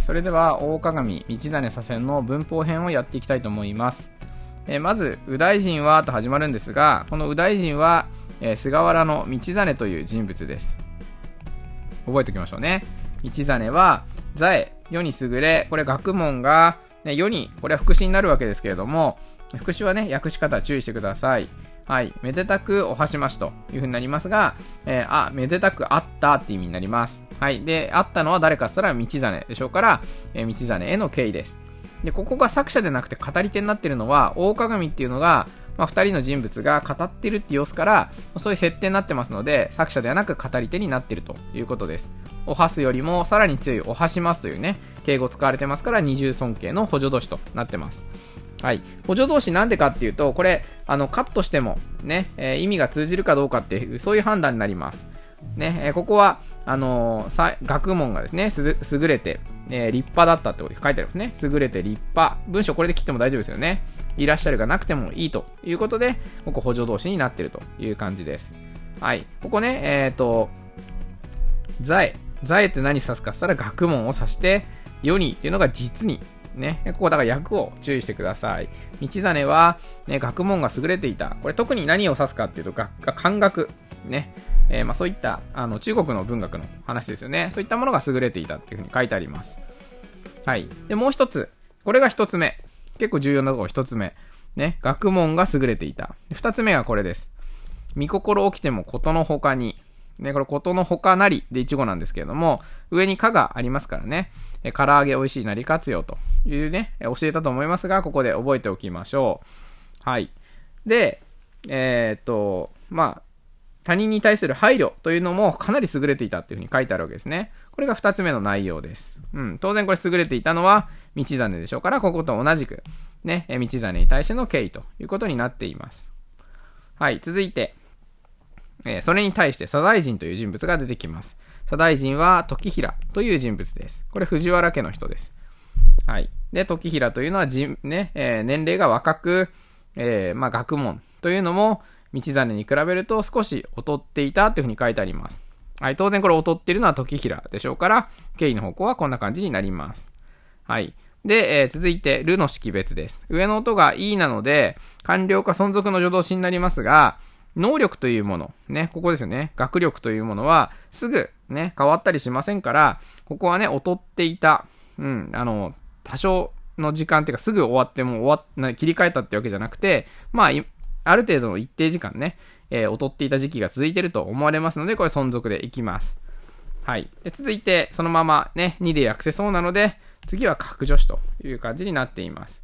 それでは、大鏡道真左遷の文法編をやっていきたいと思います。えー、まず、右大臣はと始まるんですが、この右大臣は、えー、菅原の道真という人物です。覚えておきましょうね。道真は、在世に優れ、これ学問が、ね、世に、これは福祉になるわけですけれども、福祉はね、訳し方注意してください。はい、めでたくおはしましというふうになりますが、えー、あ、めでたくあったって意味になります。はい、で、あったのは誰かっつったら道真でしょうから、えー、道真への敬意です。で、ここが作者でなくて語り手になってるのは、大鏡っていうのが、まあ、2人の人物が語ってるって様子から、そういう設定になってますので、作者ではなく語り手になってるということです。おはすよりもさらに強いおはしますというね、敬語使われてますから、二重尊敬の補助同士となってます。はい。補助動詞なんでかっていうと、これ、あの、カットしても、ね、えー、意味が通じるかどうかっていう、そういう判断になります。ね、えー、ここは、あのー、学問がですね、す優れて、えー、立派だったってこと書いてありますね。優れて立派。文章これで切っても大丈夫ですよね。いらっしゃるがなくてもいいということで、ここ補助動詞になってるという感じです。はい。ここね、えっ、ー、と、在。在って何指すかっったら学問を指して、世にっていうのが実にね、ここだから役を注意してください。道真は、ね、学問が優れていた。これ特に何を指すかっていうと、学科、漢学。ね。えー、まあそういった、あの、中国の文学の話ですよね。そういったものが優れていたっていうふうに書いてあります。はい。で、もう一つ。これが一つ目。結構重要なところ一つ目。ね。学問が優れていた。二つ目がこれです。見心起きてもことの他に。ね、これ、ことのほかなりでいちごなんですけれども、上にかがありますからね、え唐揚げ美味しいなり活用というね、教えたと思いますが、ここで覚えておきましょう。はい。で、えー、っと、まあ、他人に対する配慮というのもかなり優れていたっていうふうに書いてあるわけですね。これが2つ目の内容です。うん。当然これ優れていたのは道真でしょうから、ここと同じく、ね、道真に対しての敬意ということになっています。はい。続いて、えそれに対して左大臣という人物が出てきます。左大臣は時平という人物です。これ藤原家の人です。はい。で、時平というのはじ、ね、えー、年齢が若く、えー、まあ、学問というのも、道真に比べると少し劣っていたというふうに書いてあります。はい。当然これ劣っているのは時平でしょうから、経緯の方向はこんな感じになります。はい。で、えー、続いて、るの識別です。上の音が E なので、官僚か存続の助動詞になりますが、能力というもの、ね、ここですよね。学力というものは、すぐね、変わったりしませんから、ここはね、劣っていた、うん、あの、多少の時間っていうか、すぐ終わっても終わっ、切り替えたってわけじゃなくて、まあ、ある程度の一定時間ね、えー、劣っていた時期が続いてると思われますので、これ存続でいきます。はい。で続いて、そのままね、2で訳せそうなので、次は格助詞という感じになっています。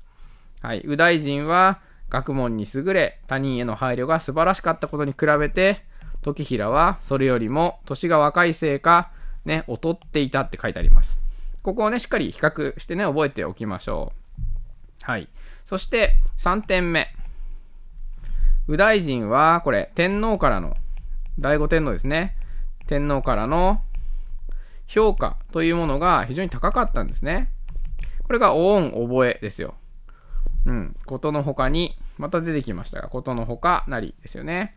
はい。右大臣は、学問に優れ、他人への配慮が素晴らしかったことに比べて、時平はそれよりも年が若いせいか、ね、劣っていたって書いてあります。ここをね、しっかり比較してね、覚えておきましょう。はい。そして、3点目。右大臣は、これ、天皇からの、醍醐天皇ですね。天皇からの評価というものが非常に高かったんですね。これが、お恩、覚えですよ。うん、ことのほかに、また出てきましたが、ことのほかなりですよね。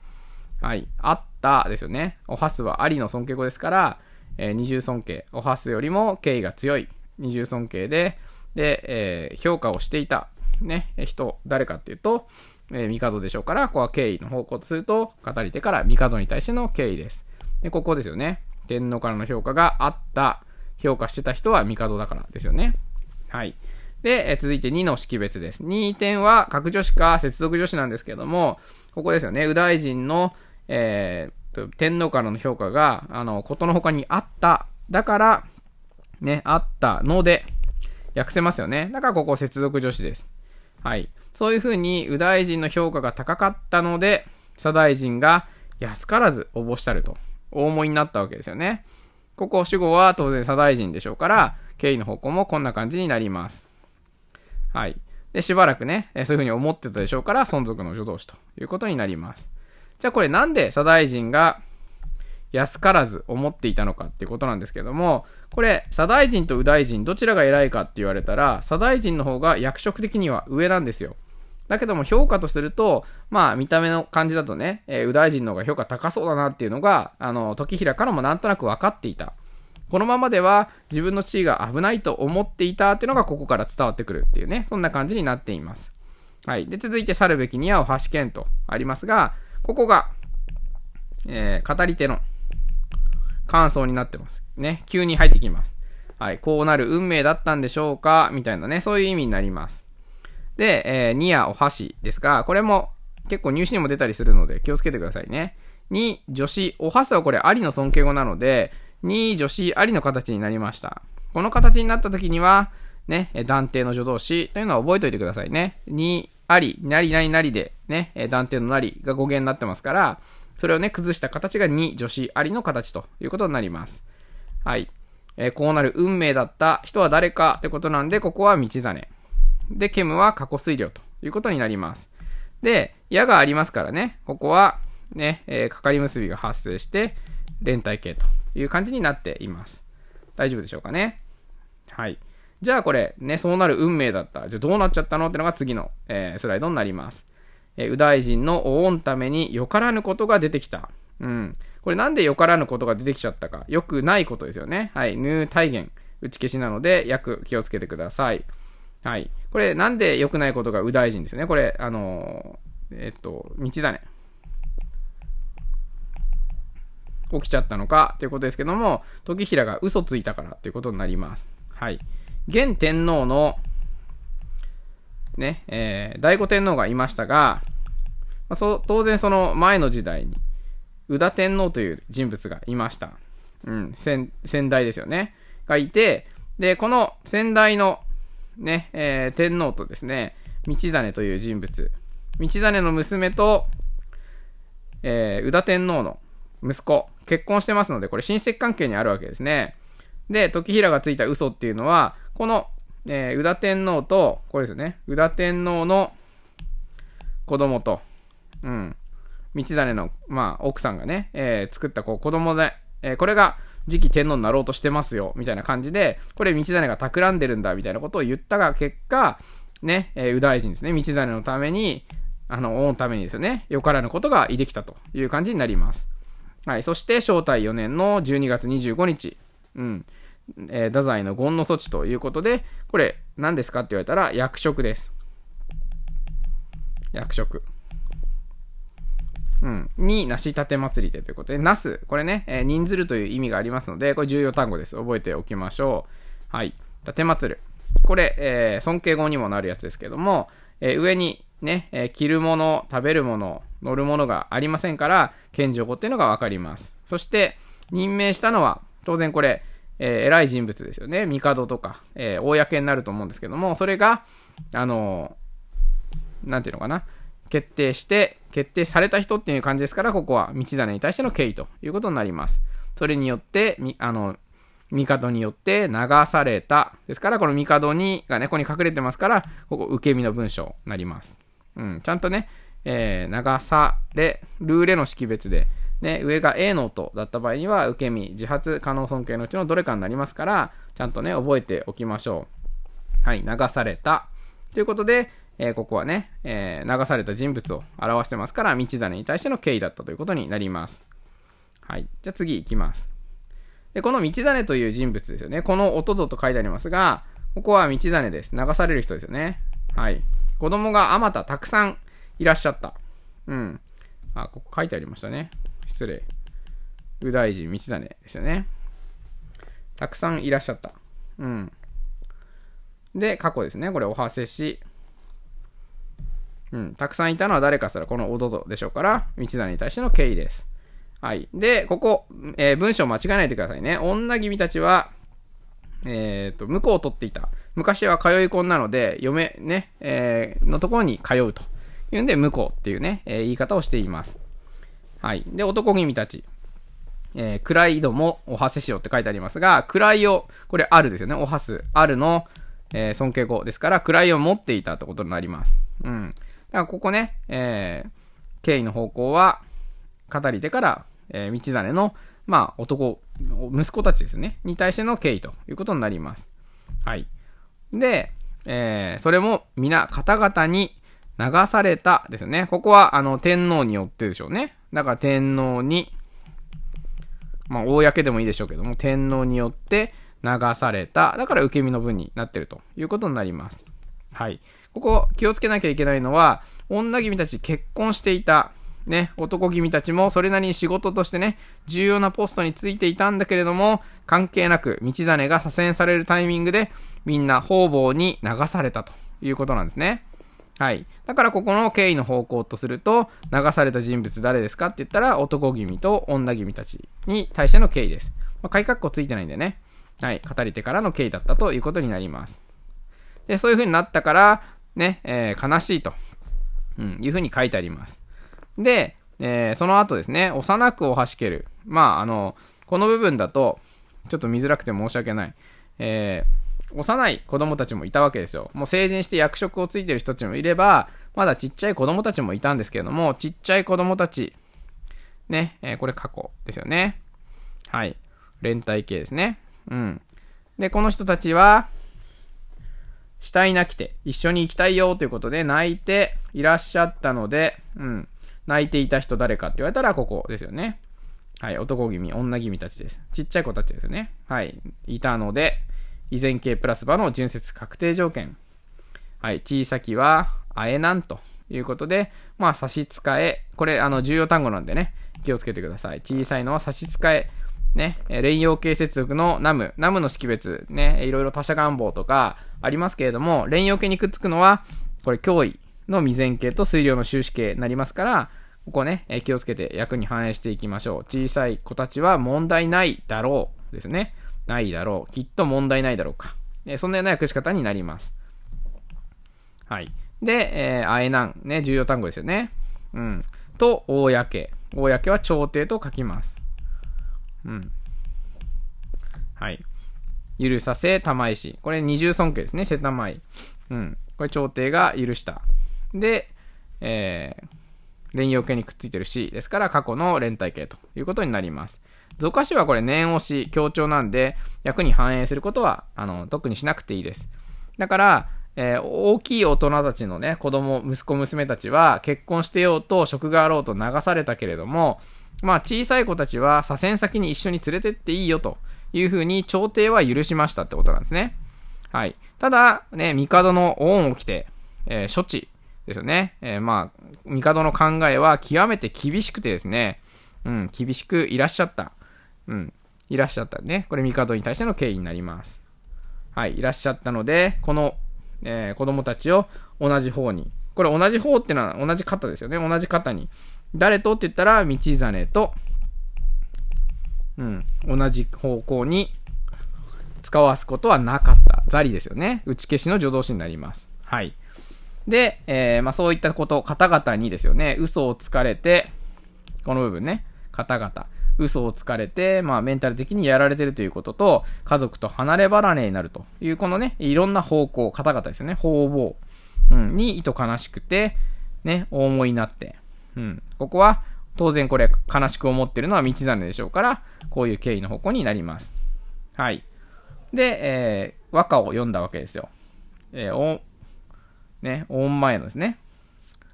はい。あったですよね。おはすはありの尊敬語ですから、えー、二重尊敬。おはすよりも敬意が強い。二重尊敬で、で、えー、評価をしていた、ね、人、誰かっていうと、えー、帝でしょうから、ここは敬意の方向とすると、語り手から帝に対しての敬意です。で、ここですよね。天皇からの評価があった、評価してた人は帝だからですよね。はい。で、え続いて2の識別です。2点は、各助詞か接続助詞なんですけども、ここですよね。右大臣の、えー、天皇からの評価が、あの、ことの他にあった。だから、ね、あったので、訳せますよね。だからここ接続助詞です。はい。そういうふうに、右大臣の評価が高かったので、左大臣が安からず応募したると、お思いになったわけですよね。ここ、主語は当然左大臣でしょうから、経緯の方向もこんな感じになります。はい。で、しばらくね、そういうふうに思ってたでしょうから、存続の助動詞ということになります。じゃあこれなんで左大臣が安からず思っていたのかっていうことなんですけども、これ、左大臣と右大臣どちらが偉いかって言われたら、左大臣の方が役職的には上なんですよ。だけども評価とすると、まあ見た目の感じだとね、えー、右大臣の方が評価高そうだなっていうのが、あの、時平からもなんとなく分かっていた。このままでは自分の地位が危ないと思っていたっていうのがここから伝わってくるっていうね、そんな感じになっています。はい。で、続いて去るべきにはお箸剣とありますが、ここが、えー、語り手の感想になってます。ね、急に入ってきます。はい。こうなる運命だったんでしょうかみたいなね、そういう意味になります。で、えー、にやお箸ですが、これも結構入試にも出たりするので気をつけてくださいね。に、助詞、お箸はこれありの尊敬語なので、に助詞ありの形になりました。この形になった時には、ね、断定の助動詞というのは覚えておいてくださいね。にあり、なりなりなりで、ね、断定のなりが語源になってますから、それをね、崩した形がに助詞ありの形ということになります。はい。えー、こうなる運命だった人は誰かってことなんで、ここは道真。で、ケムは過去推量ということになります。で、矢がありますからね、ここは、ね、えー、かかり結びが発生して、連帯形という感じになっています。大丈夫でしょうかね。はい。じゃあこれ、ね、そうなる運命だった。じゃあどうなっちゃったのってのが次の、えー、スライドになります。えー、右大臣のお恩ためによからぬことが出てきた。うん。これなんでよからぬことが出てきちゃったか。よくないことですよね。はい。ぬ体言。打ち消しなので、約気をつけてください。はい。これなんで良くないことが右大臣ですね。これ、あのー、えっと、道だね。起きちゃったのかっていうことですけども、時平が嘘ついたからっていうことになります。はい。現天皇の、ね、えー、醍醐天皇がいましたが、まあ、そ当然その前の時代に、宇田天皇という人物がいました。うん、先、先代ですよね。がいて、で、この先代の、ね、えー、天皇とですね、道真という人物、道真の娘と、えー、宇田天皇の息子、結婚してますので、これ親戚関係にあるわけですね。で、時平がついた嘘っていうのは、この、えー、宇田天皇と、これですよね、宇田天皇の子供と、うん、道真の、まあ、奥さんがね、えー、作ったこう子供で、えー、これが次期天皇になろうとしてますよ、みたいな感じで、これ道真が企んでるんだ、みたいなことを言ったが結果、ね、えー、宇大臣ですね、道真のために、あの、王のためにですね、よからぬことができたという感じになります。はい。そして、正体4年の12月25日。うん。えー、太宰の権の措置ということで、これ、何ですかって言われたら、役職です。役職。うん。に、なしたて祭りでということで、なす。これね、えー、人ずるという意味がありますので、これ重要単語です。覚えておきましょう。はい。たて祭る。これ、えー、尊敬語にもなるやつですけども、えー、上にね、えー、着るもの、食べるもの、乗るものがありませんから、謙譲語っていうのがわかります。そして、任命したのは、当然これ、えー、偉い人物ですよね。帝とか、えー、公になると思うんですけども、それが、あのー、なんていうのかな、決定して、決定された人っていう感じですから、ここは道真に対しての敬意ということになります。それによって、あの、帝によって流された。ですから、この帝にがね、ここに隠れてますから、ここ受け身の文章になります。うん、ちゃんとね、えー、流されーレの識別で、ね、上が A の音だった場合には、受け身、自発、可能尊敬のうちのどれかになりますから、ちゃんとね、覚えておきましょう。はい、流された。ということで、えー、ここはね、えー、流された人物を表してますから、道真に対しての敬意だったということになります。はい。じゃあ次いきます。で、この道真という人物ですよね。この音と書いてありますが、ここは道真です。流される人ですよね。はい。子供があまたたくさんいらっしゃった。うん。あ、ここ書いてありましたね。失礼。右大臣道真ですよね。たくさんいらっしゃった。うん。で、過去ですね。これ、おはせし。うん。たくさんいたのは誰かすら、このおどどでしょうから、道真に対しての敬意です。はい。で、ここ、えー、文章間違えないでくださいね。女君たちは、えっ、ー、と、向こうを取っていた。昔は通いんなので、嫁、ね、えー、のところに通うと。いうんで、向こうっていうね、えー、言い方をしています。はい。で、男君たち。えー、い度もおはせしようって書いてありますが、位を、これあるですよね。おはす。あるの、えー、尊敬語ですから、位を持っていたってことになります。うん。だからここね、えー、敬意の方向は、語り手から、えー、道真の、まあ、男、息子たちですね。に対しての敬意ということになります。はい。で、えー、それも皆方々に流されたですよね。ここは、あの、天皇によってでしょうね。だから天皇に、まあ、公でもいいでしょうけども、天皇によって流された。だから受け身の文になってるということになります。はい。ここ気をつけなきゃいけないのは、女君たち結婚していた、ね、男君たちもそれなりに仕事としてね、重要なポストについていたんだけれども、関係なく道真が左遷されるタイミングで、みんな方々に流されたということなんですね。はい。だからここの経緯の方向とすると、流された人物誰ですかって言ったら、男気味と女気味たちに対しての経緯です。まあ、改革校ついてないんでね。はい。語り手からの経緯だったということになります。で、そういう風になったから、ね、えー、悲しいと、うん、いう風に書いてあります。で、えー、その後ですね、幼くをはしける。まあ、あの、この部分だと、ちょっと見づらくて申し訳ない。えー、幼い子供たちもいたわけですよ。もう成人して役職をついてる人たちもいれば、まだちっちゃい子供たちもいたんですけれども、ちっちゃい子供たち、ね、えー、これ過去ですよね。はい。連帯系ですね。うん。で、この人たちは、額なきて、一緒に行きたいよということで泣いていらっしゃったので、うん。泣いていた人誰かって言われたらここですよね。はい。男気味、女気味たちです。ちっちゃい子たちですよね。はい。いたので、依然形プラス場の純接確定条件。はい、小さきは、あえなんということで、まあ、差し支え、これ、あの、重要単語なんでね、気をつけてください。小さいのは差し支え、ね、連用形接続のナム、ナムの識別、ね、いろいろ他者願望とかありますけれども、連用形にくっつくのは、これ、脅威の未然形と水量の終止形になりますから、ここね、気をつけて役に反映していきましょう。小さい子たちは問題ないだろうですね。ないだろう。きっと問題ないだろうか。えそんなような訳し方になります。はい。で、えー、あえなん、ね、重要単語ですよね。うん。と、公。公は朝廷と書きます。うん。はい。許させ、玉石。これ二重尊敬ですね、瀬玉井。うん。これ朝廷が許した。で、えー、連用形にくっついてるしですから過去の連帯形ということになります。俗詞はこれ念押し、強調なんで、役に反映することは、あの、特にしなくていいです。だから、えー、大きい大人たちのね、子供、息子、娘たちは、結婚してようと、職があろうと流されたけれども、まあ、小さい子たちは、左遷先に一緒に連れてっていいよ、というふうに、朝廷は許しましたってことなんですね。はい。ただ、ね、帝の恩を着て、えー、処置ですよね。えー、まあ、帝の考えは極めて厳しくてですね、うん、厳しくいらっしゃった。うん、いらっしゃったね。これ、帝に対しての敬意になります。はい、いらっしゃったので、この、えー、子供たちを同じ方に、これ同じ方ってのは同じ方ですよね。同じ方に。誰とって言ったら、道真と、うん、同じ方向に使わすことはなかった。ザリですよね。打ち消しの助動詞になります。はい。で、えー、まあ、そういったこと、方々にですよね、嘘をつかれて、この部分ね、方々。嘘をつかれて、まあ、メンタル的にやられてるということと、家族と離れ離れになるという、このね、いろんな方向、方々ですよね、方々、うん、に、意図悲しくて、ね、お思いになって、うん、ここは、当然これ、悲しく思ってるのは道真でしょうから、こういう経緯の方向になります。はい。で、えー、和歌を読んだわけですよ。えー、お、ね、おん前のですね、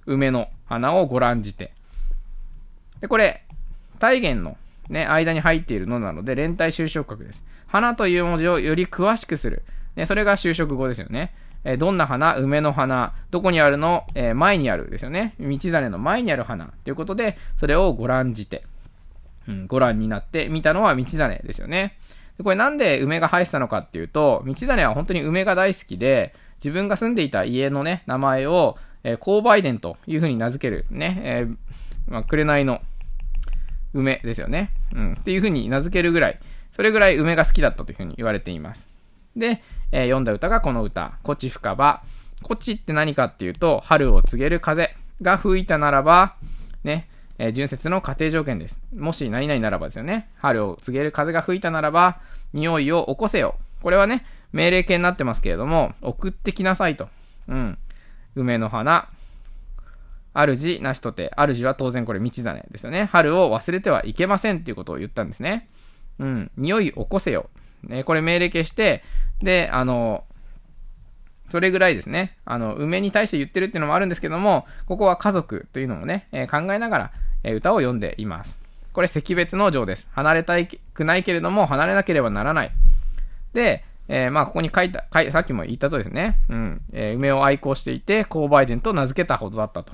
梅の花をご覧じて。で、これ、大元のね、間に入っているのなので、連帯就職格です。花という文字をより詳しくする。ね、それが就職語ですよね。えどんな花梅の花。どこにあるの、えー、前にあるですよね。道真の前にある花。ということで、それをご覧じて。うん、ご覧になって見たのは道真ですよね。これなんで梅が生えてたのかっていうと、道真は本当に梅が大好きで、自分が住んでいた家のね、名前を、えー、勾配伝という風に名付けるね、えー、まあ、紅の梅ですよね。うん。っていう風に名付けるぐらい、それぐらい梅が好きだったという風に言われています。で、えー、読んだ歌がこの歌、こち深場。こちって何かっていうと、春を告げる風が吹いたならば、ね、えー、純節の家庭条件です。もし何々ならばですよね。春を告げる風が吹いたならば、匂いを起こせよ。これはね、命令形になってますけれども、送ってきなさいと。うん。梅の花、主なしとて、主は当然これ道真ですよね。春を忘れてはいけませんっていうことを言ったんですね。うん。匂い起こせよ。ね、これ命令消して、で、あの、それぐらいですね。あの、梅に対して言ってるっていうのもあるんですけども、ここは家族というのもね、えー、考えながら、えー、歌を読んでいます。これ、惜別の情です。離れたくないけれども、離れなければならない。で、えー、まあ、ここに書いた、い、さっきも言ったとですね、うん、え梅を愛好していて、購買伝と名付けたほどだったと。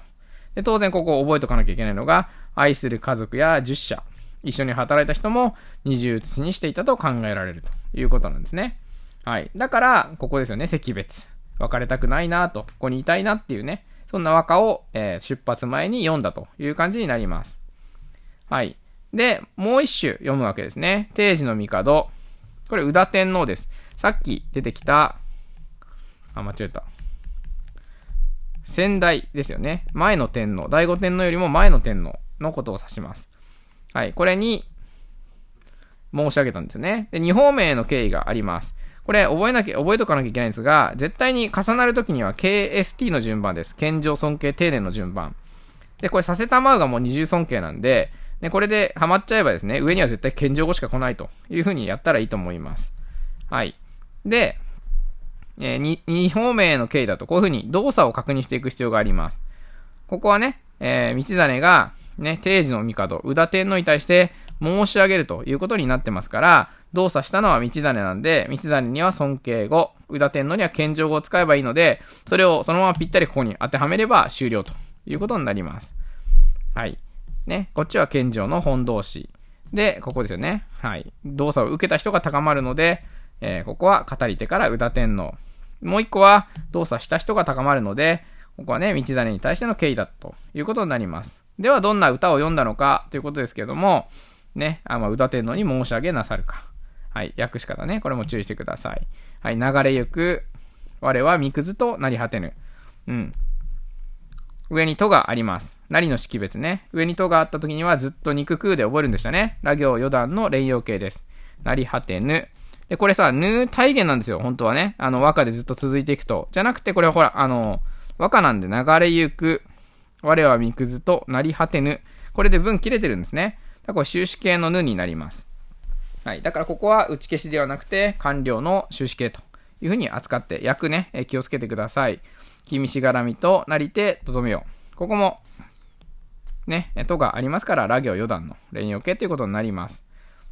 で当然ここを覚えとかなきゃいけないのが、愛する家族や10社、一緒に働いた人も二重写しにしていたと考えられるということなんですね。はい。だから、ここですよね、席別。別れたくないなと、ここにいたいなっていうね、そんな和歌を、えー、出発前に読んだという感じになります。はい。で、もう一首読むわけですね。定時の帝。これ、宇田天皇です。さっき出てきた、あ、間違えた。先代ですよね。前の天皇。第五天皇よりも前の天皇のことを指します。はい。これに、申し上げたんですよね。で、2方面への敬意があります。これ、覚えなきゃ、覚えとかなきゃいけないんですが、絶対に重なるときには KST の順番です。謙譲尊敬、丁寧の順番。で、これ、させたまうがもう二重尊敬なんで、で、これでハマっちゃえばですね、上には絶対謙譲語しか来ないというふうにやったらいいと思います。はい。で、えー、2方面への経緯だと、こういうふうに動作を確認していく必要があります。ここはね、えー、道真が、ね、定時の帝、宇田天皇に対して申し上げるということになってますから、動作したのは道真なんで、道真には尊敬語、宇田天皇には謙譲語を使えばいいので、それをそのままぴったりここに当てはめれば終了ということになります。はい。ね、こっちは謙譲の本動詞。で、ここですよね。はい。動作を受けた人が高まるので、えー、ここは語り手から宇田天皇。もう一個は動作した人が高まるので、ここはね、道真に対しての敬意だということになります。では、どんな歌を読んだのかということですけども、ね、あまあ、歌天皇に申し上げなさるか。はい、訳し方ね、これも注意してください。はい、流れゆく、我は三くずとなり果てぬ。うん。上にとがあります。なりの識別ね。上にとがあった時にはずっと肉空で覚えるんでしたね。ラ行四段の連用形です。なり果てぬ。で、これさ、ヌー体言なんですよ、本当はね。あの、和歌でずっと続いていくと。じゃなくて、これはほら、あの、和歌なんで流れゆく、我はみくずとなり果てぬ。これで文切れてるんですね。だからこれ終止形のぬになります。はい。だからここは打ち消しではなくて、完了の終止形というふうに扱って、役ね、え気をつけてください。君しがらみとなりて、とどめよう。ここも、ね、とがありますから、ラ行四段の連用形ということになります。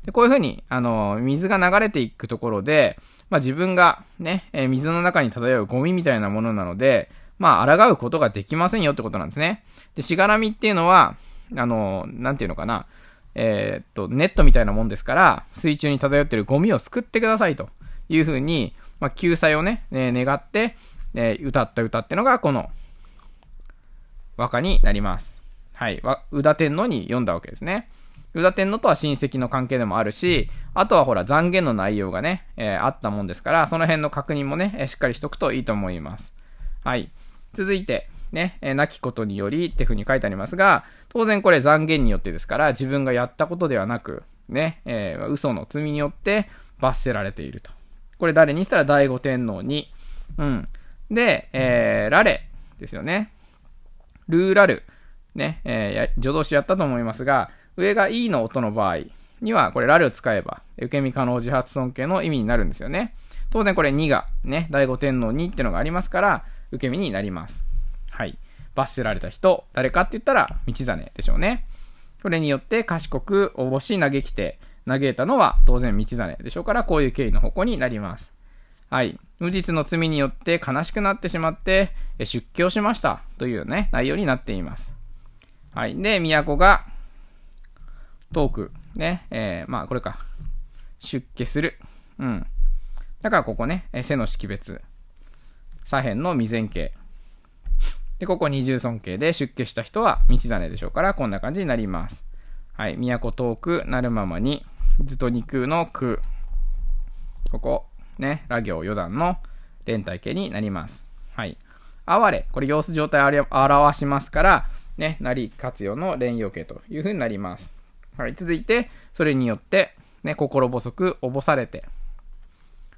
で、こういうふうに、あの、水が流れていくところで、まあ自分がね、えー、水の中に漂うゴミみたいなものなので、まあ抗うことができませんよってことなんですね。で、しがらみっていうのは、あの、なんていうのかな、えー、っと、ネットみたいなもんですから、水中に漂ってるゴミを救ってくださいというふうに、まあ救済をね、えー、願って、えー、歌った歌ってのが、この、和歌になります。はい。うだてんのに読んだわけですね。ユダ天皇とは親戚の関係でもあるし、あとはほら、残言の内容がね、えー、あったもんですから、その辺の確認もね、えしっかりしとくといいと思います。はい。続いて、ね、えー、亡きことによりっていうふうに書いてありますが、当然これ残言によってですから、自分がやったことではなく、ね、えー、嘘の罪によって罰せられていると。これ誰にしたら醍醐天皇に。うん。で、えー、ラレですよね。ルーラル。ね、えー、助動詞やったと思いますが、上が E の音の場合には、これラルを使えば、受け身可能自発尊敬の意味になるんですよね。当然これ2が、ね、第五天皇にってのがありますから、受け身になります。はい。罰せられた人、誰かって言ったら、道真でしょうね。これによって賢く、おぼし、嘆きて、嘆いたのは当然道真でしょうから、こういう経緯の方向になります。はい。無実の罪によって悲しくなってしまって、出家をしました。というね、内容になっています。はい。で、都が、トーク、ね、えー、まあこれか。出家する。うん。だからここね、え背の識別。左辺の未前形。で、ここ二重尊敬で出家した人は道真でしょうから、こんな感じになります。はい。都遠くなるままに、ずと肉の句。ここ、ね、羅行四段の連帯形になります。はい。哀れ。これ、様子状態を表しますから、ね、なり活用の連用形というふうになります。はい、続いて、それによって、ね、心細くおぼされて、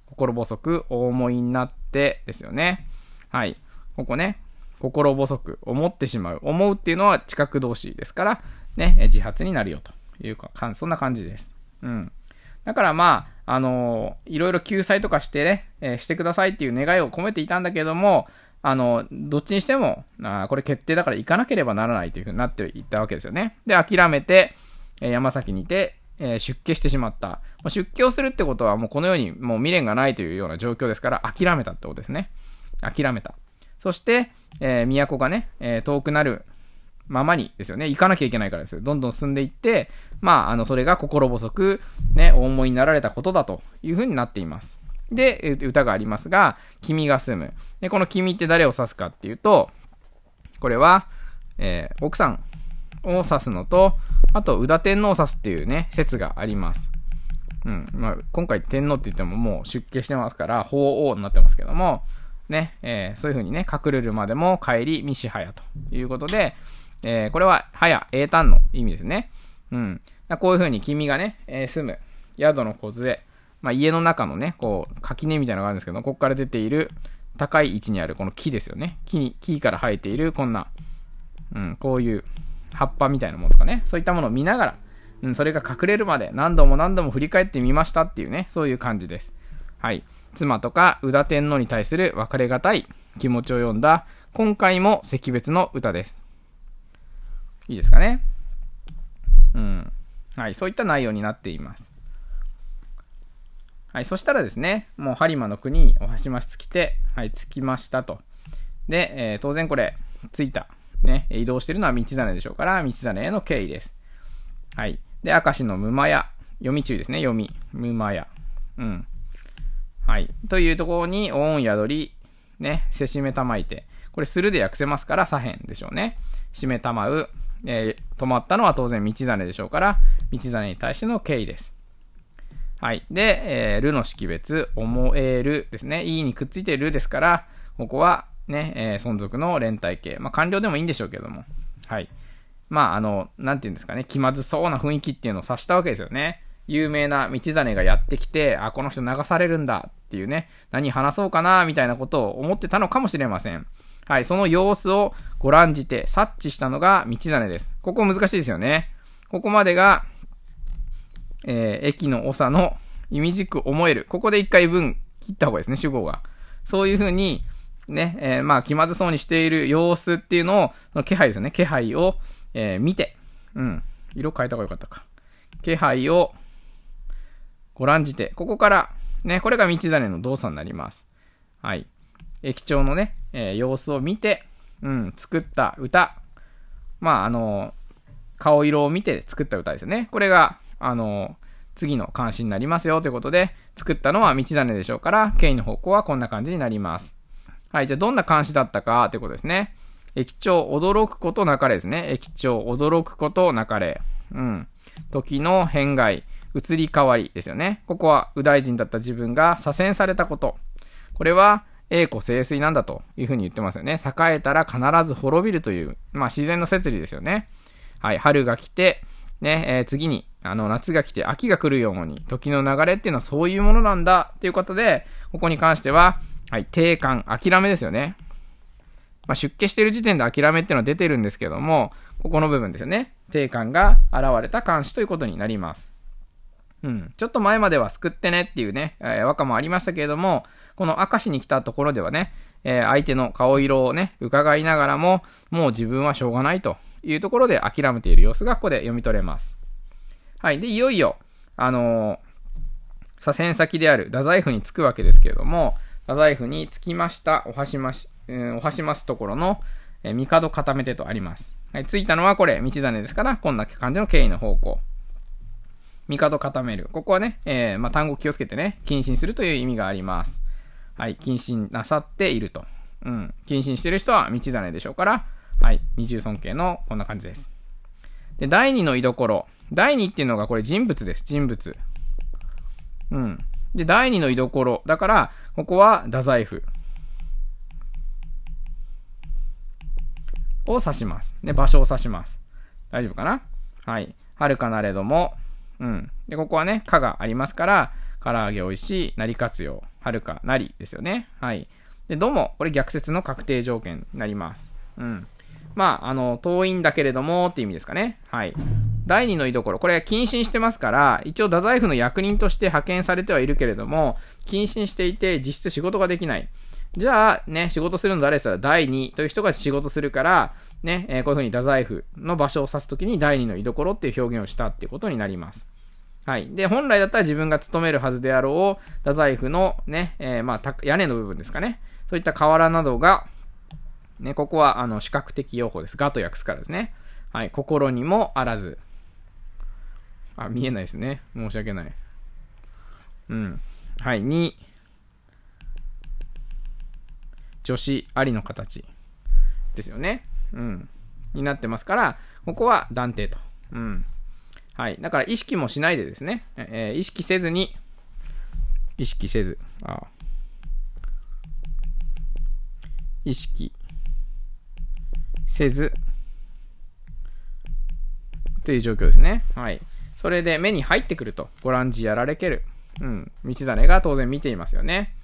心細くお思いになってですよね。はい。ここね、心細く思ってしまう。思うっていうのは知覚同士ですから、ね、自発になるよというか、そんな感じです。うん。だからまあ、あのー、いろいろ救済とかしてね、えー、してくださいっていう願いを込めていたんだけども、あのー、どっちにしても、あこれ決定だから行かなければならないというふうになっていったわけですよね。で、諦めて、え山崎にて、え出家してしまった。ま出家をするってことはもうこのようにもう未練がないというような状況ですから諦めたってことですね。諦めた。そして、えー、都がね、え遠くなるままにですよね、行かなきゃいけないからですよ。どんどん進んでいって、まあ、あの、それが心細く、ね、お思いになられたことだというふうになっています。で、歌がありますが、君が住む。で、この君って誰を指すかっていうと、これは、えー、奥さんを指すのと、あと、宇田天皇を指すっていうね、説があります。うん。まあ、今回天皇って言ってももう出家してますから、法王になってますけども、ね、えー、そういう風にね、隠れるまでも帰り、未支早ということで、えー、これは、早、英単の意味ですね。うん。こういう風に君がね、えー、住む宿の杖、まあ、家の中のね、こう、垣根みたいなのがあるんですけど、ここから出ている高い位置にあるこの木ですよね。木に、木から生えているこんな、うん、こういう葉っぱみたいなものとかね、そういったものを見ながら、うん、それが隠れるまで何度も何度も振り返ってみましたっていうね、そういう感じです。はい。妻とか宇田天皇に対する別れがたい気持ちを読んだ、今回も惜別の歌です。いいですかね。うん。はい、そういった内容になっています。はい、そしたらですね、もう播磨の国におはしましつきて、はい、着きましたと。で、えー、当然これ、着いたね、移動してるのは道真でしょうから、道真への敬意です。はい。で、明石の沼屋。読み注意ですね、読み。沼屋。うん。はい。というところに、おん宿り、ね、せしめたまいて。これ、するで訳せますから、左辺でしょうね。しめたまう。えー、止まったのは当然道真でしょうから、道真に対しての敬意です。はい。で、えー、るの識別、思えるですね。いいにくっついてるですから、ここは、ね、えー、存続の連帯系。まあ、完了でもいいんでしょうけども。はい。まあ、あの、なんて言うんですかね、気まずそうな雰囲気っていうのを察したわけですよね。有名な道真がやってきて、あ、この人流されるんだっていうね、何話そうかな、みたいなことを思ってたのかもしれません。はい、その様子をご覧じて察知したのが道真です。ここ難しいですよね。ここまでが、えー、駅の長の意味軸思える。ここで一回文切った方がいいですね、主語が。そういうふうに、ね、えー、まあ気まずそうにしている様子っていうのを、その気配ですよね、気配を、えー、見て、うん、色変えた方がよかったか。気配をご覧じて、ここから、ね、これが道真の動作になります。はい。駅長のね、えー、様子を見て、うん、作った歌。まあ、あの顔色を見て作った歌ですよね。これが、あの次の監視になりますよということで、作ったのは道真でしょうから、権威の方向はこんな感じになります。はい、じゃあどんな監視だったかってことですね。駅長驚くことなかれですね。駅長驚くことなかれ。うん。時の変外、移り変わりですよね。ここは右大臣だった自分が左遷されたこと。これは栄枯盛衰なんだというふうに言ってますよね。栄えたら必ず滅びるという、まあ自然の摂理ですよね。はい、春が来て、ね、えー、次に、あの、夏が来て秋が来るように、時の流れっていうのはそういうものなんだっていうことで、ここに関しては、はい、定感、諦めですよね。まあ、出家してる時点で諦めっていうのは出てるんですけども、ここの部分ですよね。定感が現れた監視ということになります。うん。ちょっと前までは救ってねっていうね、えー、和歌もありましたけれども、この明石に来たところではね、えー、相手の顔色をね、伺いながらも、もう自分はしょうがないというところで諦めている様子がここで読み取れます。はい。で、いよいよ、あのー、左遷先である太宰府に着くわけですけれども、太宰府に着きましたおはしまし、うん、おはしますところの、えー、帝固めてとあります。はい、着いたのはこれ、道真ですから、こんな感じの経緯の方向。帝固める。ここはね、えー、まあ、単語気をつけてね、謹慎するという意味があります。はい、謹慎なさっていると。うん、謹慎してる人は道真でしょうから、はい、二重尊敬のこんな感じです。で、第二の居所。第二っていうのがこれ人物です、人物。うん。で、第二の居所。だから、ここは、太宰府。を指します。で、場所を指します。大丈夫かなはい。はるかなれども、うん。で、ここはね、かがありますから、唐揚げ美味しい、なり活用、はるかなりですよね。はい。で、どうも、これ逆説の確定条件になります。うん。まあ、あの、遠いんだけれどもっていう意味ですかね。はい。第2の居所、これは謹慎してますから、一応太宰府の役人として派遣されてはいるけれども、謹慎していて実質仕事ができない。じゃあ、ね、仕事するの誰したら第2という人が仕事するから、ね、えー、こういうふうに太宰府の場所を指すときに第2の居所っていう表現をしたっていうことになります。はい。で、本来だったら自分が勤めるはずであろう、太宰府のね、えー、まあ、屋根の部分ですかね。そういった瓦などが、ね、ここは、あの、視覚的用法です。がと訳すからですね。はい。心にもあらず。あ、見えないですね。申し訳ない。うん。はい。2、女子ありの形ですよね。うん。になってますから、ここは断定と。うん。はい。だから意識もしないでですね。えー、意識せずに、意識せず、あ意識せず、という状況ですね。はい。それで目に入ってくると、ボランチやられける。うん、道真が当然見ていますよね。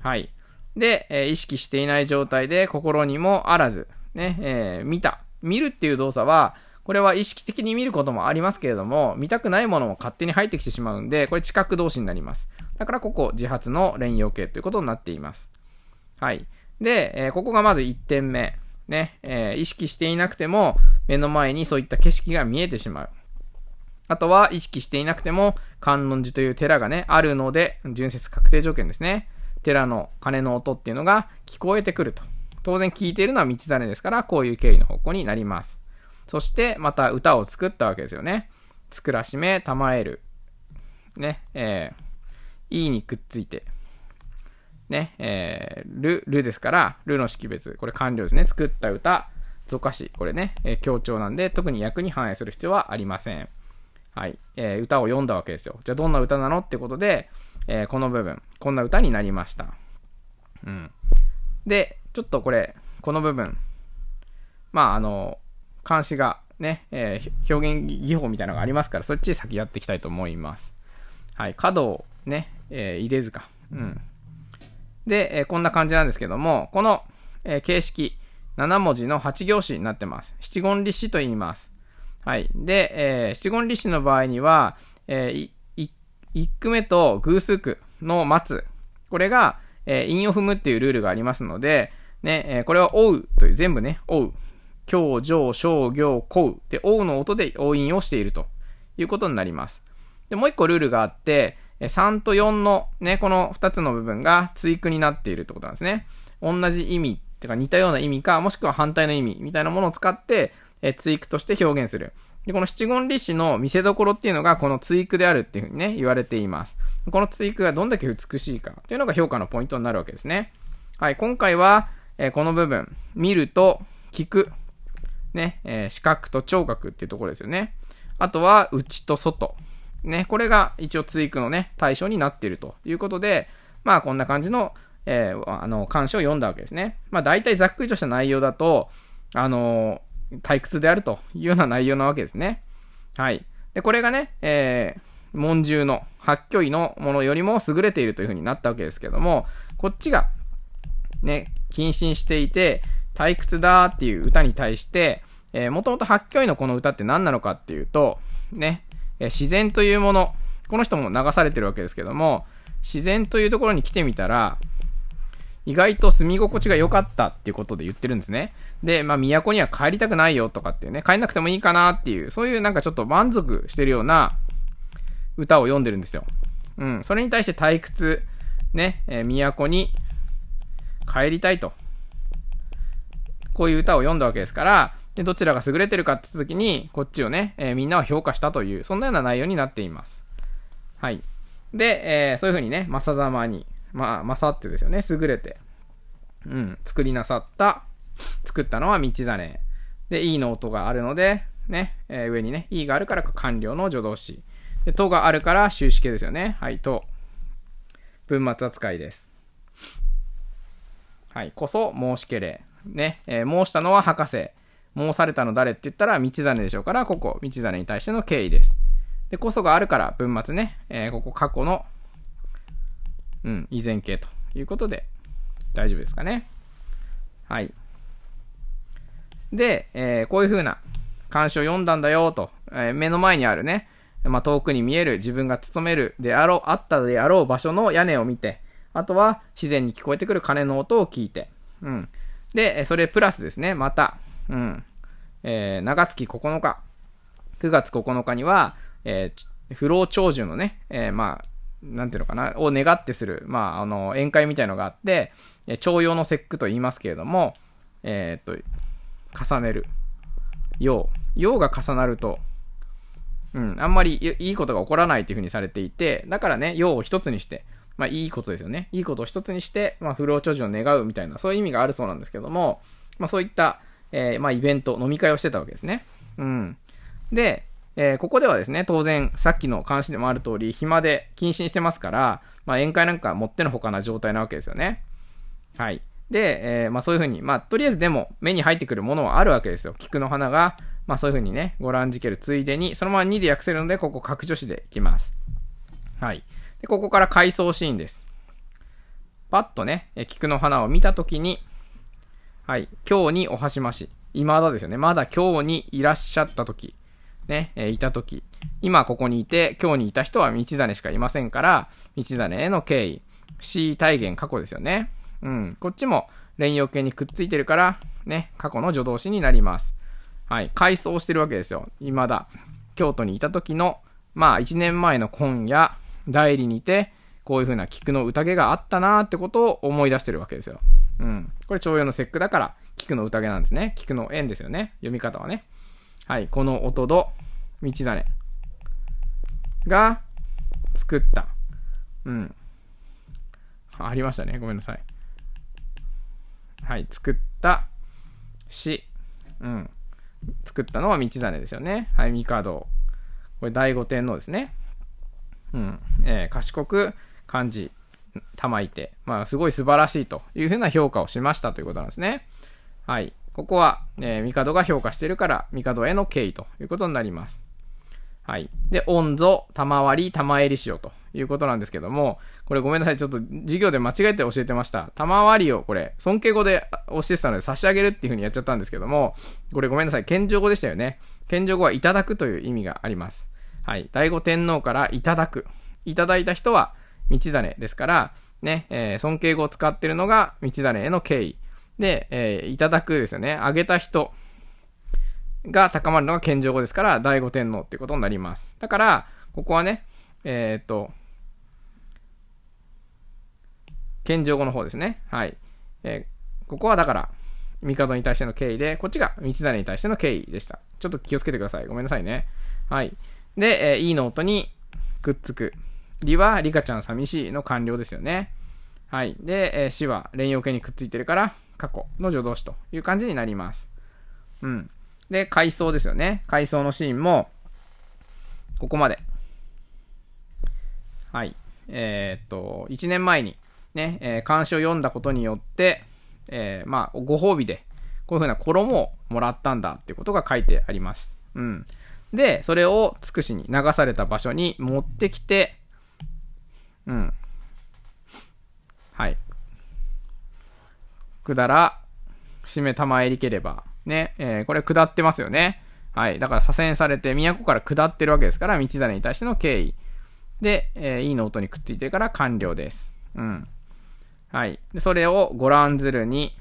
はい。で、えー、意識していない状態で心にもあらず、ね、えー、見た。見るっていう動作は、これは意識的に見ることもありますけれども、見たくないものも勝手に入ってきてしまうんで、これ知覚同士になります。だからここ、自発の連用形ということになっています。はい。で、えー、ここがまず1点目。ね、えー、意識していなくても、目の前にそういった景色が見えてしまう。あとは意識していなくても観音寺という寺がね、あるので、純節確定条件ですね。寺の鐘の音っていうのが聞こえてくると。当然聞いているのは道種ですから、こういう経緯の方向になります。そしてまた歌を作ったわけですよね。作らしめ、たまえる。ね、えー、いいにくっついて。ね、えー、る、るですから、るの識別。これ完了ですね。作った歌、ぞか詞。これね、えー、強調なんで、特に役に反映する必要はありません。はい、えー、歌を読んだわけですよ。じゃあどんな歌なのってことで、えー、この部分、こんな歌になりました。うん。で、ちょっとこれ、この部分、まあ、あの、監視がね、えー、表現技法みたいなのがありますから、そっち先やっていきたいと思います。はい、角をね、えー、入塚。うん。で、えー、こんな感じなんですけども、この、えー、形式、7文字の8行詞になってます。七言律詩と言います。はい。で、えー、七言律詩の場合には、えー、一句目と偶数句の末、これが、えー、韻を踏むっていうルールがありますので、ね、えー、これは、おうという、全部ね、おう。強、上、商、行、こう。で、おうの音で応印をしているということになります。で、もう一個ルールがあって、3と4のね、この2つの部分が追句になっているってことなんですね。同じ意味、てか似たような意味か、もしくは反対の意味みたいなものを使って、えー、追句として表現する。で、この七言律詩の見せどころっていうのが、この追句であるっていうふうにね、言われています。この追句がどんだけ美しいかというのが評価のポイントになるわけですね。はい、今回は、えー、この部分、見ると、聞く、ね、えー、視覚と聴覚っていうところですよね。あとは、内と外。ね、これが一応追句のね、対象になっているということで、まあこんな感じの、えー、あの、漢詩を読んだわけですね。まあ大体ざっくりとした内容だと、あの退屈であるというような内容なわけですね。はい。で、これがね、えー、文獣の八虚位のものよりも優れているというふうになったわけですけども、こっちが、ね、謹慎していて、退屈だっていう歌に対して、えー、もともと八虚医のこの歌って何なのかっていうと、ね、えー、自然というもの、この人も流されてるわけですけども、自然というところに来てみたら、意外と住み心地が良かったっていうことで言ってるんですね。で、まあ、都には帰りたくないよとかっていうね、帰んなくてもいいかなっていう、そういうなんかちょっと満足してるような歌を読んでるんですよ。うん。それに対して退屈、ね、えー、都に帰りたいと。こういう歌を読んだわけですから、でどちらが優れてるかって言った時に、こっちをね、えー、みんなは評価したという、そんなような内容になっています。はい。で、えー、そういうふうにね、ざ様にまあ、勝ってですよね、優れて。うん、作りなさった、作ったのは道真。で、いいの音があるので、ね、えー、上にね、いいがあるから完了の助動詞。で、とがあるから終止形ですよね。はい、と。文末扱いです。はい、こそ申しけれ。ね、えー、申したのは博士。申されたの誰って言ったら道真でしょうから、ここ、道真に対しての敬意です。で、こそがあるから、文末ね、えー、ここ過去のうん、依然形ということで、大丈夫ですかね。はい。で、えー、こういう風な漢視を読んだんだよと、えー、目の前にあるね、まあ、遠くに見える自分が勤めるであろう、あったであろう場所の屋根を見て、あとは自然に聞こえてくる鐘の音を聞いて、うん。で、それプラスですね、また、うん。えー、長月9日、9月9日には、えー、不老長寿のね、えー、まあ、なんていうのかな、を願ってする、まあ、あの、宴会みたいのがあって、徴用の節句と言いますけれども、えー、っと、重ねる。用。用が重なると、うん、あんまりいいことが起こらないというふうにされていて、だからね、用を一つにして、まあ、いいことですよね。いいことを一つにして、まあ、不老長寿を願うみたいな、そういう意味があるそうなんですけども、まあ、そういった、えー、まあ、イベント、飲み会をしてたわけですね。うん。で、えー、ここではですね、当然、さっきの監視でもある通り、暇で謹慎してますから、まあ、宴会なんか持ってのほかな状態なわけですよね。はい。で、えー、まあ、そういうふうに、まあ、とりあえずでも目に入ってくるものはあるわけですよ。菊の花が、まあ、そういうふうにね、ご覧じけるついでに、そのまま2で訳せるので、ここ拡助詞でいきます。はい。で、ここから回想シーンです。パッとね、え菊の花を見たときに、はい、今日におはしまし。未だですよね。まだ今日にいらっしゃったとき。ね、えいた時、今ここにいて、今日にいた人は道真しかいませんから、道真への敬意、死体現過去ですよね。うん、こっちも連用形にくっついてるから、ね、過去の助動詞になります。はい、回想してるわけですよ。未だ。京都にいた時の、まあ1年前の今夜、代理にて、こういう風な菊の宴があったなーってことを思い出してるわけですよ。うん。これ、徴用の節句だから、菊の宴なんですね。菊の縁ですよね。読み方はね。はい、この音と道真が作った。うん。ありましたね。ごめんなさい。はい、作った詩。うん。作ったのは道真ですよね。はい、帝。これ、第五天皇ですね。うん。えー、賢く漢字、たまいて。まあ、すごい素晴らしいというふうな評価をしましたということなんですね。はい。ここは、えー、帝が評価してるから、帝への敬意ということになります。はい。で、御た玉割り、玉襟しようということなんですけども、これごめんなさい。ちょっと授業で間違えて教えてました。玉割りをこれ、尊敬語で教えてたので差し上げるっていう風にやっちゃったんですけども、これごめんなさい。謙譲語でしたよね。謙譲語はいただくという意味があります。はい。醍醐天皇からいただく。いただいた人は道真ですから、ね、えー、尊敬語を使ってるのが道真への敬意。で、えー、いただくですよね、あげた人が高まるのが謙譲語ですから、第五天皇っていうことになります。だから、ここはね、えー、っと、謙譲語の方ですね。はい。えー、ここはだから、帝に対しての敬意で、こっちが道真に対しての敬意でした。ちょっと気をつけてください。ごめんなさいね。はい。で、えー、いいの音にくっつく。りは、リカちゃん寂しいの完了ですよね。はい。で、えー、死は連用形にくっついてるから、過去の助動詞という感じになります。うん。で、回想ですよね。階層のシーンも、ここまで。はい。えー、っと、1年前にね、えー、監視を読んだことによって、えー、まあ、ご褒美で、こういうふうな衣をもらったんだっていうことが書いてあります。うん。で、それをつくしに流された場所に持ってきて、うん。はい。くだら、しめたまえりければ。ね、えー、これ下ってますよね。はい。だから左遷されて、都から下ってるわけですから、道真に対しての敬意。で、えー、いいの音にくっついてるから完了です。うん。はい。で、それをご覧ずるに、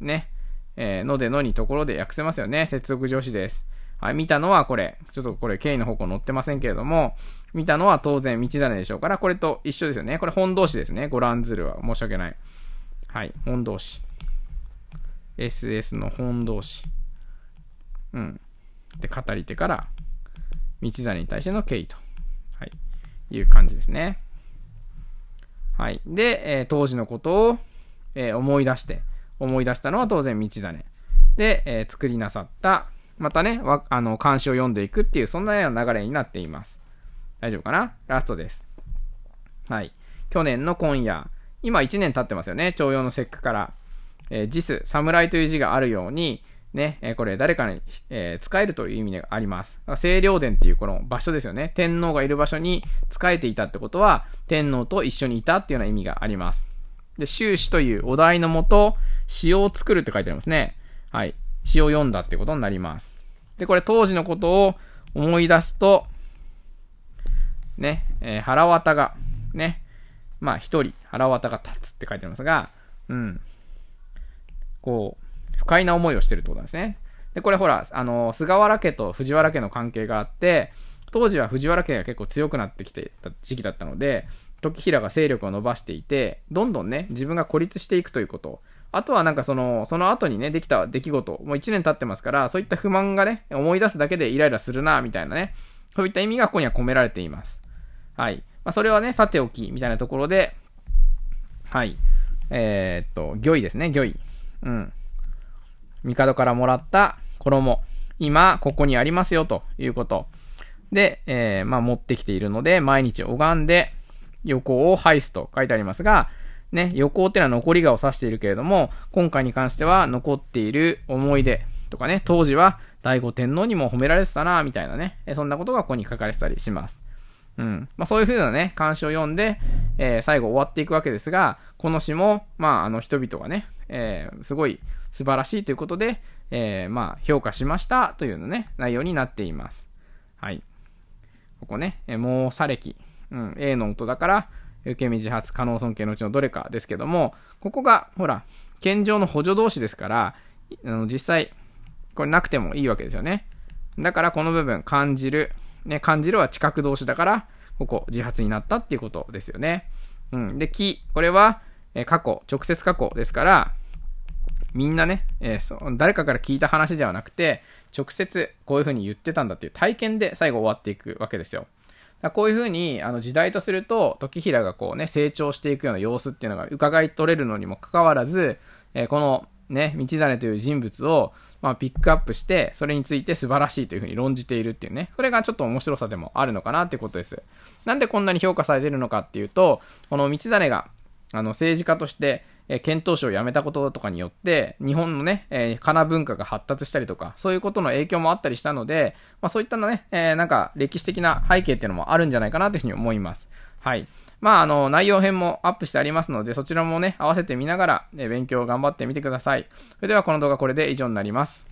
ね、えー、のでのにところで訳せますよね。接続助詞です。はい、見たのはこれ。ちょっとこれ、経緯の方向載ってませんけれども、見たのは当然道真でしょうから、これと一緒ですよね。これ本動詞ですね。ご覧ずるは。申し訳ない。はい、本動詞。SS の本同士。うん。で、語り手から、道真に対しての敬意と、はい、いう感じですね。はい。で、えー、当時のことを、えー、思い出して、思い出したのは当然道真。で、えー、作りなさった、またね、わあの、漢詩を読んでいくっていう、そんなような流れになっています。大丈夫かなラストです。はい。去年の今夜、今1年経ってますよね。徴用の節句から。えー、ジス、侍という字があるように、ね、えー、これ誰かに、えー、使えるという意味があります。清涼殿っていうこの場所ですよね。天皇がいる場所に仕えていたってことは、天皇と一緒にいたっていうような意味があります。で、終始というお題のもと、詩を作るって書いてありますね。はい。詩を読んだってことになります。で、これ当時のことを思い出すと、ね、えー、腹渡が、ね、まあ一人、腹渡が立つって書いてありますが、うん。こう、不快な思いをしてるってことなんですね。で、これほら、あの、菅原家と藤原家の関係があって、当時は藤原家が結構強くなってきてた時期だったので、時平が勢力を伸ばしていて、どんどんね、自分が孤立していくということ。あとはなんかその、その後にね、できた出来事、もう1年経ってますから、そういった不満がね、思い出すだけでイライラするな、みたいなね、そういった意味がここには込められています。はい。まあ、それはね、さておき、みたいなところで、はい。えー、っと、魚位ですね、魚位。うん。帝からもらった衣。今、ここにありますよ、ということ。で、えー、まあ、持ってきているので、毎日拝んで、横を拝すと書いてありますが、ね、横ってのは残りがを指しているけれども、今回に関しては残っている思い出とかね、当時は醍醐天皇にも褒められてたな、みたいなね、そんなことがここに書かれてたりします。うん。まあそういう風なね、漢詩を読んで、えー、最後終わっていくわけですが、この詩も、まああの人々がね、えー、すごい素晴らしいということで、えー、まあ、評価しましたというのね、内容になっています。はい。ここね、えー、もうされき。うん、A の音だから、受け身自発、可能尊敬のうちのどれかですけども、ここが、ほら、健常の補助同士ですから、あの実際、これなくてもいいわけですよね。だからこの部分、感じる。ね、感じるは知覚同士だから、ここ、自発になったっていうことですよね。うん。で、木、これは、え過去、直接過去ですから、みんなね、えー、そ誰かから聞いた話ではなくて、直接こういう風に言ってたんだっていう体験で最後終わっていくわけですよ。だこういう風に、あの、時代とすると、時平がこうね、成長していくような様子っていうのが伺い取れるのにもかかわらず、えー、この、ね、道真という人物を、まあ、ピックアップして、それについて素晴らしいというふうに論じているっていうね。それがちょっと面白さでもあるのかなってことです。なんでこんなに評価されてるのかっていうと、この道真が、あの、政治家として、え遣唐使をやめたこととかによって、日本のね、えー、かな文化が発達したりとか、そういうことの影響もあったりしたので、まあそういったのね、えー、なんか歴史的な背景っていうのもあるんじゃないかなというふうに思います。はい。まあ、あの、内容編もアップしてありますので、そちらもね、合わせて見ながら、え勉強を頑張ってみてください。それではこの動画これで以上になります。